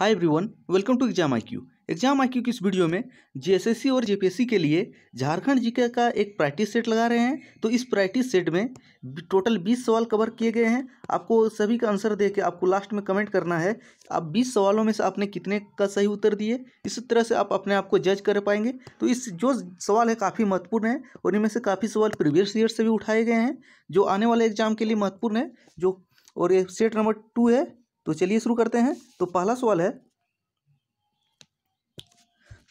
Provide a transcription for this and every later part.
hi everyone welcome to exam I Q exam I Q की इस video में GSSC और जेपीएससी के लिए झारखंड जीके का एक प्रैक्टिस सेट लगा रहे हैं तो इस प्रैक्टिस सेट में टोटल 20 सवाल कवर किए गए हैं आपको सभी का आंसर दे के आपको लास्ट में कमेंट करना है आप 20 सवालों में से आपने कितने का सही उत्तर दिए इस तरह से आप अपने आप को जज कर पाएंगे तो इस जो सवाल है काफ़ी महत्वपूर्ण है और इनमें से काफ़ी सवाल प्रीवियस ईयर से भी उठाए गए हैं जो आने वाले एग्जाम के लिए महत्वपूर्ण है जो और ये सेट नंबर टू है तो चलिए शुरू करते हैं तो पहला सवाल है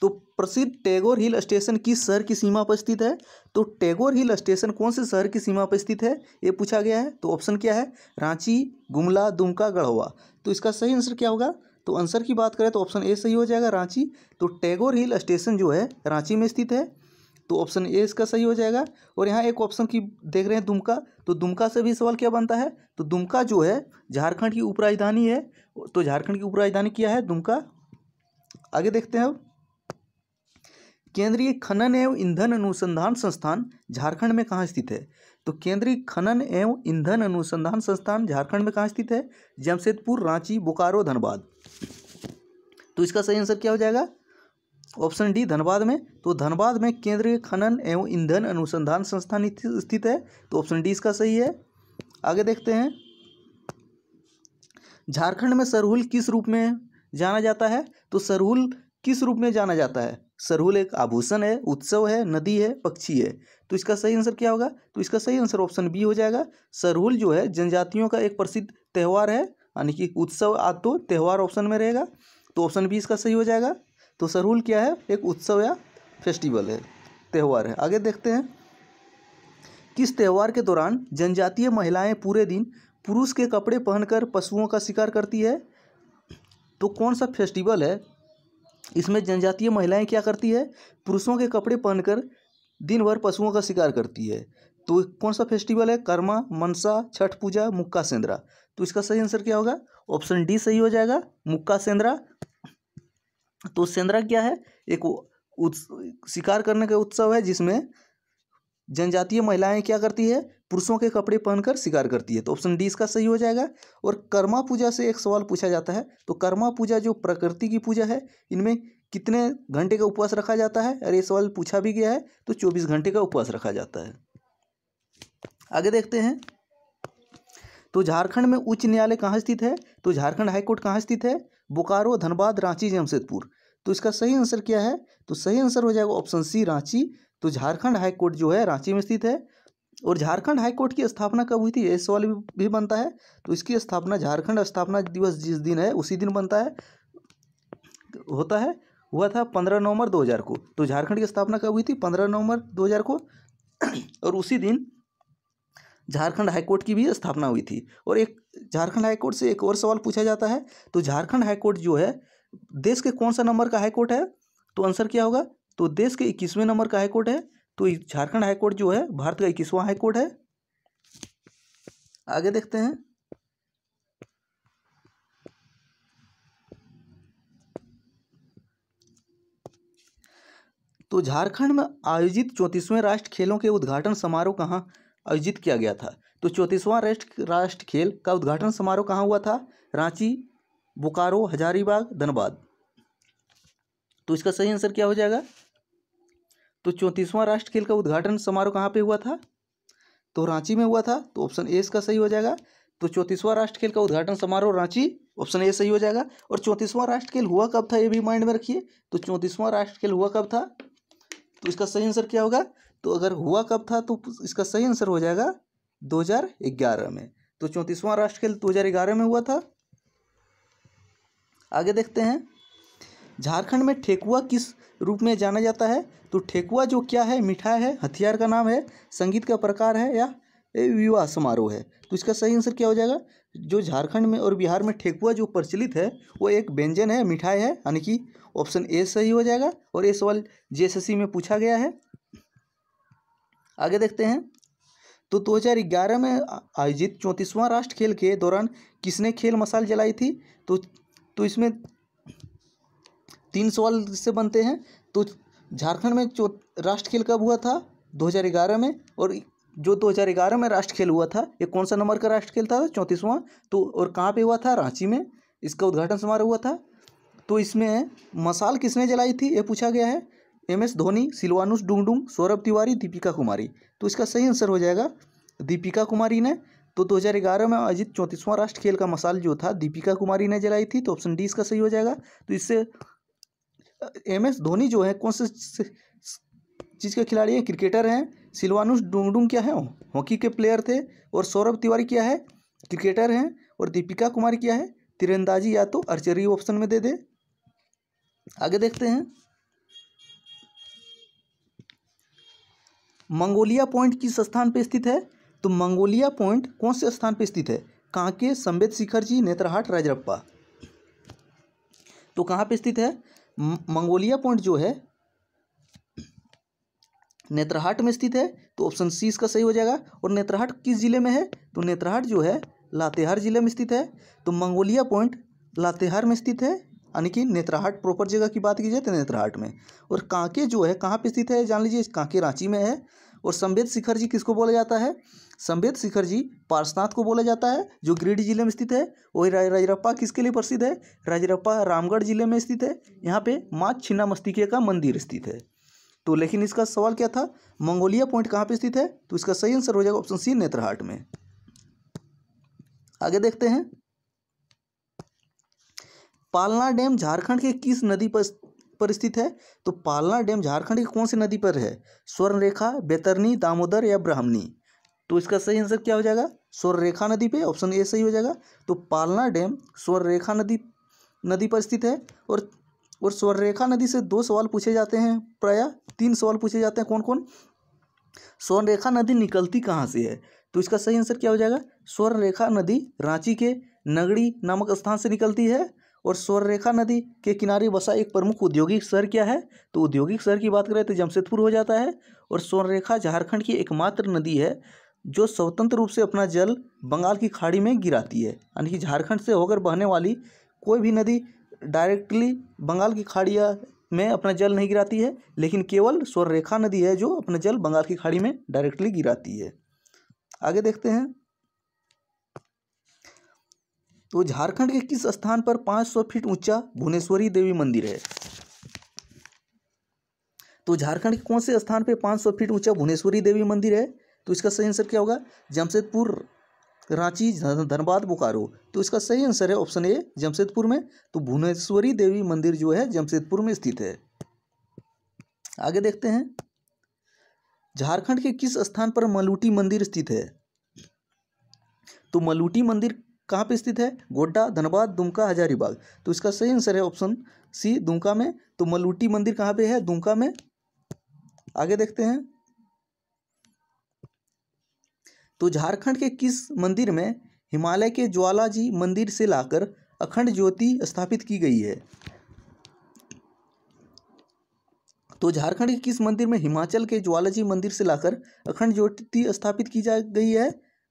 तो प्रसिद्ध टैगोर हिल स्टेशन किस शहर की सीमा पर स्थित है तो टैगोर हिल स्टेशन कौन से शहर की सीमा पर स्थित है ये पूछा गया है तो ऑप्शन क्या है रांची गुमला दुमका गढ़वा तो इसका सही आंसर क्या होगा तो आंसर की बात करें तो ऑप्शन ए सही हो जाएगा रांची तो टैगोर हिल स्टेशन जो है रांची में स्थित है तो ऑप्शन ए इसका सही हो जाएगा और यहाँ एक ऑप्शन की देख रहे हैं दुमका तो दुमका से भी सवाल क्या बनता है तो दुमका जो है झारखंड की उपराजधानी है तो झारखंड की उपराजधानी क्या है दुमका आगे देखते हैं अब केंद्रीय खनन एवं ईंधन अनुसंधान संस्थान झारखंड में कहाँ स्थित है तो केंद्रीय खनन एवं ईंधन अनुसंधान संस्थान झारखंड में कहाँ स्थित है जमशेदपुर रांची बोकारो धनबाद तो इसका सही आंसर क्या हो जाएगा ऑप्शन डी धनबाद में तो धनबाद में केंद्रीय खनन एवं ईंधन अनुसंधान संस्थान स्थित है तो ऑप्शन डी इसका सही है आगे देखते हैं झारखंड में सरहुल किस रूप में जाना जाता है तो सरहुल किस रूप में जाना जाता है सरहुल एक आभूषण है उत्सव है नदी है पक्षी है तो इसका सही आंसर क्या होगा तो इसका सही आंसर ऑप्शन बी हो जाएगा सरहुल जो है जनजातियों का एक प्रसिद्ध त्यौहार है यानी कि उत्सव आ तो त्यौहार ऑप्शन में रहेगा तो ऑप्शन बी इसका सही हो जाएगा तो सरहुल क्या है एक उत्सव या फेस्टिवल है त्यौहार है आगे देखते हैं किस त्यौहार के दौरान जनजातीय महिलाएं पूरे दिन पुरुष के कपड़े पहनकर पशुओं का शिकार करती है तो कौन सा फेस्टिवल है इसमें जनजातीय महिलाएं क्या करती है पुरुषों के कपड़े पहनकर दिन भर पशुओं का शिकार करती है तो कौन सा फेस्टिवल है कर्मा मनसा छठ पूजा मुक्का सेंद्रा तो इसका सही आंसर क्या होगा ऑप्शन डी सही हो जाएगा मुक्का सेंद्रा तो सेंद्रा क्या है एक शिकार करने का उत्सव है जिसमें जनजातीय महिलाएं क्या करती है पुरुषों के कपड़े पहनकर शिकार करती है तो ऑप्शन डी इसका सही हो जाएगा और कर्मा पूजा से एक सवाल पूछा जाता है तो कर्मा पूजा जो प्रकृति की पूजा है इनमें कितने घंटे का उपवास रखा जाता है अरे सवाल पूछा भी गया है तो चौबीस घंटे का उपवास रखा जाता है आगे देखते हैं तो झारखंड में उच्च न्यायालय कहाँ स्थित है तो झारखंड हाईकोर्ट कहाँ स्थित है बोकारो धनबाद रांची जमशेदपुर तो इसका सही आंसर क्या है तो सही आंसर हो जाएगा ऑप्शन सी रांची तो झारखंड हाई कोर्ट जो है रांची में स्थित है और झारखंड हाई कोर्ट की स्थापना कब हुई थी ये सवाल भी बनता है तो इसकी स्थापना झारखंड स्थापना दिवस जिस दिन है उसी दिन बनता है होता है हुआ था पंद्रह नवंबर हज़ार को तो झारखंड की स्थापना कब हुई थी पंद्रह नवंबर हज़ार को और उसी दिन झारखंड हाईकोर्ट की भी स्थापना हुई थी और एक झारखंड हाईकोर्ट से एक और सवाल पूछा जाता है तो झारखंड हाईकोर्ट जो है देश के कौन सा नंबर का हाईकोर्ट है तो आंसर क्या होगा तो देश के इक्कीसवें नंबर का हाईकोर्ट है तो झारखंड हाईकोर्ट जो है भारत का इक्कीसवां हाईकोर्ट है आगे देखते हैं तो झारखंड में आयोजित चौंतीसवें राष्ट्र खेलों के उद्घाटन समारोह कहाँ आयोजित किया गया था तो चौंतीसवां राष्ट्र राष्ट्र खेल का उद्घाटन समारोह कहाँ हुआ था रांची बोकारो हजारीबाग धनबाद तो इसका सही आंसर क्या हो जाएगा तो चौंतीसवां राष्ट्र खेल का उद्घाटन समारोह कहाँ पे हुआ था तो रांची में हुआ था तो ऑप्शन ए इसका सही हो जाएगा तो चौंतीसवां राष्ट्र खेल का उद्घाटन समारोह रांची ऑप्शन ए सही हो जाएगा और चौंतीसवां राष्ट्र खेल हुआ कब था ये भी माइंड में रखिए तो चौंतीसवां राष्ट्र खेल हुआ कब था तो इसका सही आंसर क्या होगा तो अगर हुआ कब था तो इसका सही आंसर हो जाएगा 2011 में तो चौंतीसवां राष्ट्र खेल 2011 में हुआ था आगे देखते हैं झारखंड में ठेकुआ किस रूप में जाना जाता है तो ठेकुआ जो क्या है मिठाई है हथियार का नाम है संगीत का प्रकार है या विवाह समारोह है तो इसका सही आंसर क्या हो जाएगा जो झारखंड में और बिहार में ठेकुआ जो प्रचलित है वो एक व्यंजन है मिठाई है यानी कि ऑप्शन ए सही हो जाएगा और ये सवाल जे में पूछा गया है आगे देखते हैं तो 2011 में आयोजित चौंतीसवां राष्ट्र खेल के दौरान किसने खेल मसाल जलाई थी तो तो इसमें तीन सवाल से बनते हैं तो झारखंड में चौ राष्ट्र खेल कब हुआ था 2011 में और जो 2011 में राष्ट्र खेल हुआ था ये कौन सा नंबर का राष्ट्र खेल था चौंतीसवां तो और कहाँ पे हुआ था रांची में इसका उद्घाटन समारोह हुआ था तो इसमें मसाल किसने जलाई थी ये पूछा गया है एम एस धोनी सिलवानुस डुंगडुंग सौरभ तिवारी दीपिका कुमारी तो इसका सही आंसर हो जाएगा दीपिका कुमारी ने तो 2011 में अजीत चौंतीसवां राष्ट्र खेल का मसाल जो था दीपिका कुमारी ने जलाई थी तो ऑप्शन डी इसका सही हो जाएगा तो इससे एम एस धोनी जो है कौन से चीज़ के खिलाड़ी हैं क्रिकेटर हैं सिलवानुस डुंगडुंग क्या है हॉकी के प्लेयर थे और सौरभ तिवारी क्या है क्रिकेटर हैं और दीपिका कुमारी क्या है तिरंदाजी या तो अर्चरी ऑप्शन में दे दे आगे देखते हैं मंगोलिया पॉइंट किस स्थान पर स्थित है तो मंगोलिया पॉइंट कौन से स्थान पर स्थित है कांके संबेद शिखर जी नेत्रहाट राजरप्पा तो कहाँ पर स्थित है मंगोलिया पॉइंट जो है नेत्रहाट में स्थित है तो ऑप्शन सी इसका सही हो जाएगा और नेत्रहाट किस जिले में है तो नेत्रहाट जो है लातेहार जिले में स्थित है तो मंगोलिया पॉइंट लातेहार में स्थित है यानी कि नेत्राहाट प्रॉपर जगह की बात की जाए तो नेत्रहाट में और कांके जो है कहाँ पर स्थित है जान लीजिए कांके रांची में है और संवेद शिखर जी किसको बोला जाता है संवेद शिखर जी पार्सनाथ को बोला जाता है जो गिरिडीह जिले में स्थित है वही राजरप्पा किसके लिए प्रसिद्ध है राजरप्पा रामगढ़ जिले में स्थित है यहाँ पे माँ छिन्ना मस्तिके का मंदिर स्थित है तो लेकिन इसका सवाल क्या था मंगोलिया पॉइंट कहाँ पे स्थित है तो इसका सही आंसर हो जाएगा ऑप्शन सी नेत्रहाट में आगे देखते हैं पालना डैम झारखंड के किस नदी पर पर स्थित है तो पालना डैम झारखंड की कौन सी नदी पर है स्वर्णरेखा बेतरनी दामोदर या ब्राह्मणी तो इसका सही आंसर क्या हो जाएगा स्वर्णरेखा नदी पे ऑप्शन ए सही हो जाएगा तो पालना डैम स्वर्णरेखा नदी नदी पर स्थित है और और स्वर्णरेखा नदी से दो सवाल पूछे जाते हैं प्रायः तीन सवाल पूछे जाते हैं कौन कौन स्वर्णरेखा नदी निकलती कहाँ से है तो इसका सही आंसर क्या हो जाएगा स्वर्णरेखा नदी रांची के नगड़ी नामक स्थान से निकलती है और स्वर्णरेखा नदी के किनारे बसा एक प्रमुख औद्योगिक शहर क्या है तो औद्योगिक शहर की बात करें तो जमशेदपुर हो जाता है और स्वर्णरेखा झारखंड की एकमात्र नदी है जो स्वतंत्र रूप से अपना जल बंगाल की खाड़ी में गिराती है यानी कि झारखंड से होकर बहने वाली कोई भी नदी डायरेक्टली बंगाल की खाड़िया में अपना जल नहीं गिराती है लेकिन केवल स्वर्णरेखा नदी है जो अपना जल बंगाल की खाड़ी में डायरेक्टली गिराती है आगे देखते हैं तो झारखंड के किस स्थान पर 500 फीट ऊंचा भुवनेश्वरी देवी मंदिर है तो झारखंड के कौन से स्थान पे 500 फीट ऊंचा भुवनेश्वरी देवी मंदिर है तो इसका सही आंसर क्या होगा जमशेदपुर रांची धनबाद बोकारो तो इसका सही आंसर है ऑप्शन ए जमशेदपुर में तो भुवनेश्वरी देवी मंदिर जो है जमशेदपुर में स्थित है आगे देखते हैं झारखंड के किस स्थान पर मलूटी मंदिर स्थित है तो मलूटी मंदिर कहाँ पे स्थित है गोड्डा धनबाद दुमका हजारीबाग तो इसका सही आंसर है ऑप्शन सी दुमका में तो मलूटी मंदिर कहाँ पे है दुमका में आगे देखते हैं तो झारखंड के किस मंदिर में हिमालय के ज्वालाजी मंदिर से लाकर अखंड ज्योति स्थापित की गई है तो झारखंड के किस मंदिर में हिमाचल के ज्वालाजी मंदिर से लाकर अखंड ज्योति स्थापित की जा गई है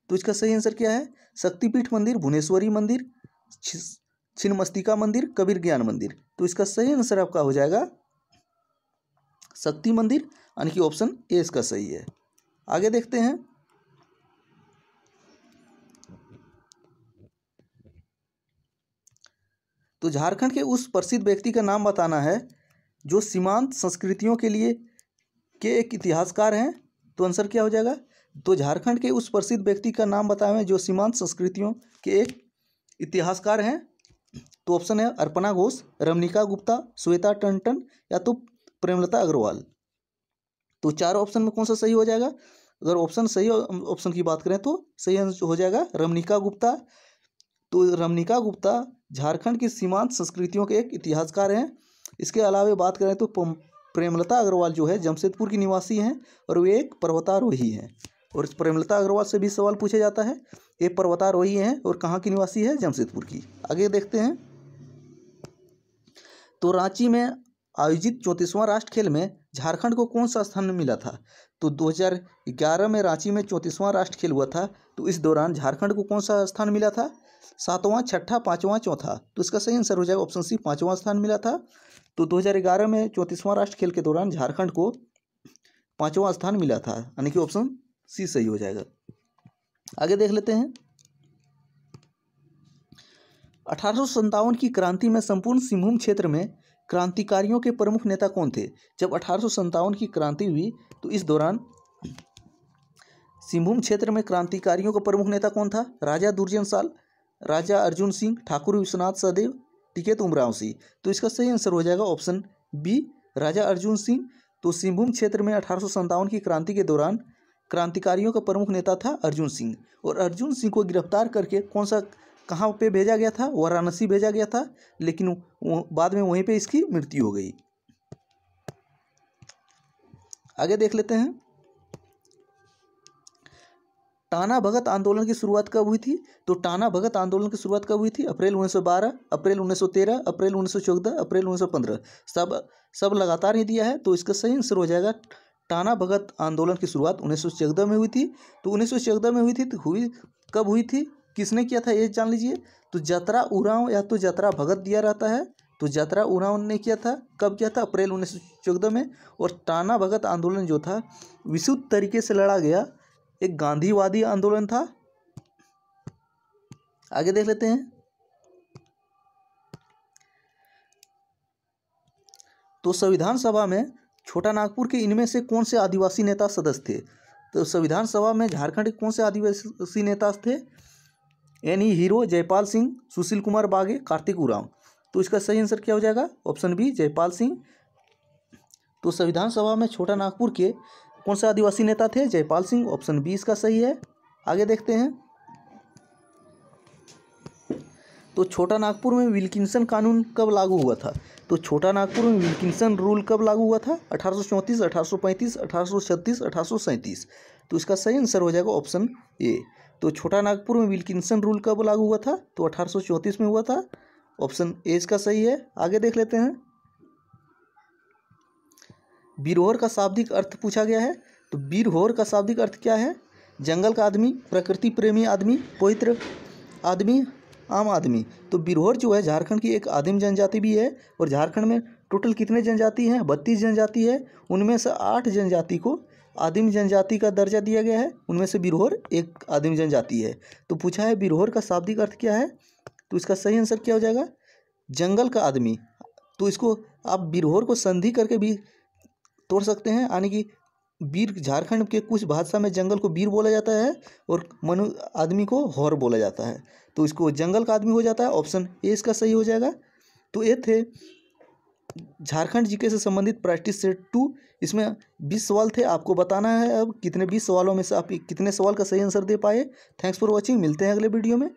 तो इसका सही आंसर क्या है शक्तिपीठ मंदिर भुवनेश्वरी मंदिर छिन्मस्तिका मंदिर कबीर ज्ञान मंदिर तो इसका सही आंसर आपका हो जाएगा शक्ति मंदिर यानी कि ऑप्शन ए इसका सही है आगे देखते हैं तो झारखंड के उस प्रसिद्ध व्यक्ति का नाम बताना है जो सीमांत संस्कृतियों के लिए के एक इतिहासकार हैं तो आंसर क्या हो जाएगा तो झारखंड के उस प्रसिद्ध व्यक्ति का नाम बताएं जो सीमांत संस्कृतियों के एक इतिहासकार हैं तो ऑप्शन है अर्पणा घोष रमनिका गुप्ता श्वेता टंटन या तो प्रेमलता अग्रवाल तो चार ऑप्शन में कौन सा सही हो जाएगा अगर ऑप्शन सही ऑप्शन की बात करें तो सही हो जाएगा रमनिका गुप्ता तो रमनिका गुप्ता झारखंड की सीमांत संस्कृतियों के एक इतिहासकार हैं इसके अलावा बात करें तो प्रेमलता अग्रवाल जो है जमशेदपुर की निवासी हैं और वे एक पर्वतारोही हैं और प्रेमलता अग्रवाल से भी सवाल पूछा जाता है ये पर्वतारोही हैं और कहाँ की निवासी है जमशेदपुर की आगे देखते हैं तो रांची में आयोजित चौंतीसवां राष्ट्र खेल में झारखंड को कौन सा स्थान मिला था तो 2011 में रांची में चौंतीसवां राष्ट्र खेल हुआ था तो इस दौरान झारखंड को कौन सा स्थान मिला था सातवां छठा पाँचवां चौथा तो इसका सही आंसर हो जाएगा ऑप्शन सी पाँचवां स्थान मिला था तो 2011 में चौंतीसवां राष्ट्र खेल के दौरान झारखंड को पाँचवां स्थान मिला था यानी कि ऑप्शन सी सही हो जाएगा आगे देख लेते हैं अठारह की क्रांति में संपूर्ण सिंहभूम क्षेत्र में क्रांतिकारियों के प्रमुख नेता कौन थे जब अठारह की क्रांति हुई तो इस दौरान सिंहभूम क्षेत्र में क्रांतिकारियों का प्रमुख नेता कौन था राजा दुर्जन साल राजा अर्जुन सिंह ठाकुर विश्वनाथ सहदेव टिकेत उमराव सिंह तो इसका सही आंसर हो जाएगा ऑप्शन बी राजा अर्जुन सिंह तो सिंहभूम क्षेत्र में अठारह की क्रांति के दौरान क्रांतिकारियों का प्रमुख नेता था अर्जुन सिंह और अर्जुन सिंह को गिरफ्तार करके कौन सा कहाँ पे भेजा गया था वाराणसी भेजा गया था लेकिन बाद में वहीं पे इसकी मृत्यु हो गई आगे देख लेते हैं टाना भगत आंदोलन की शुरुआत कब हुई थी तो टाना भगत आंदोलन की शुरुआत कब हुई थी अप्रैल 1912, अप्रैल 1913, अप्रैल 1914, अप्रैल 1915 सब सब लगातार ही दिया है तो इसका सही आंसर हो जाएगा टाना भगत आंदोलन की शुरुआत उन्नीस में हुई थी तो उन्नीस में हुई थी तो हुई कब हुई थी किसने किया था ये जान लीजिए तो जतरा उराव या तो जतरा भगत दिया रहता है तो जतरा उराव ने किया था कब किया था अप्रैल उन्नीस में और टाना भगत आंदोलन जो था विशुद्ध तरीके से लड़ा गया एक गांधीवादी आंदोलन था आगे देख लेते हैं तो संविधान सभा में छोटा नागपुर के इनमें से कौन से आदिवासी नेता सदस्य थे तो संविधान सभा में झारखंड के कौन से आदिवासी नेता थे एन ई हीरो जयपाल सिंह सुशील कुमार बागे कार्तिक उराव तो इसका सही आंसर क्या हो जाएगा ऑप्शन बी जयपाल सिंह तो संविधान सभा में छोटा नागपुर के कौन से आदिवासी नेता थे जयपाल सिंह ऑप्शन बी इसका सही है आगे देखते हैं तो छोटा नागपुर में विल्किसन कानून कब लागू हुआ था तो छोटा नागपुर में विल्किंसन रूल कब लागू हुआ था अठारह सौ तो इसका सही आंसर हो जाएगा ऑप्शन ए तो छोटा नागपुर में विल्किंसन रूल कब लागू हुआ था तो अठारह में हुआ था ऑप्शन ए इसका सही है आगे देख लेते हैं बीरहोर का शाब्दिक अर्थ पूछा गया है तो बीरहोर का शाब्दिक अर्थ क्या है जंगल का आदमी प्रकृति प्रेमी आदमी पवित्र आदमी आम आदमी तो बिरहोर जो है झारखंड की एक आदिम जनजाति भी है और झारखंड में टोटल कितने जनजाति हैं बत्तीस जनजाति है उनमें से आठ जनजाति को आदिम जनजाति का दर्जा दिया गया है उनमें से बिरहोर एक आदिम जनजाति है तो पूछा है बिरहोर का शाब्दिक अर्थ क्या है तो इसका सही आंसर क्या हो जाएगा जंगल का आदमी तो इसको आप बिरहोर को संधि करके भी तोड़ सकते हैं यानी कि बीर झारखंड के कुछ भाषा में जंगल को बीर बोला जाता है और मनु आदमी को हौर बोला जाता है तो इसको जंगल का आदमी हो जाता है ऑप्शन ए इसका सही हो जाएगा तो ये थे झारखंड जीके से संबंधित प्रैक्टिस सेट टू इसमें बीस सवाल थे आपको बताना है अब कितने बीस सवालों में से आप कितने सवाल का सही आंसर दे पाए थैंक्स फॉर वॉचिंग मिलते हैं अगले वीडियो में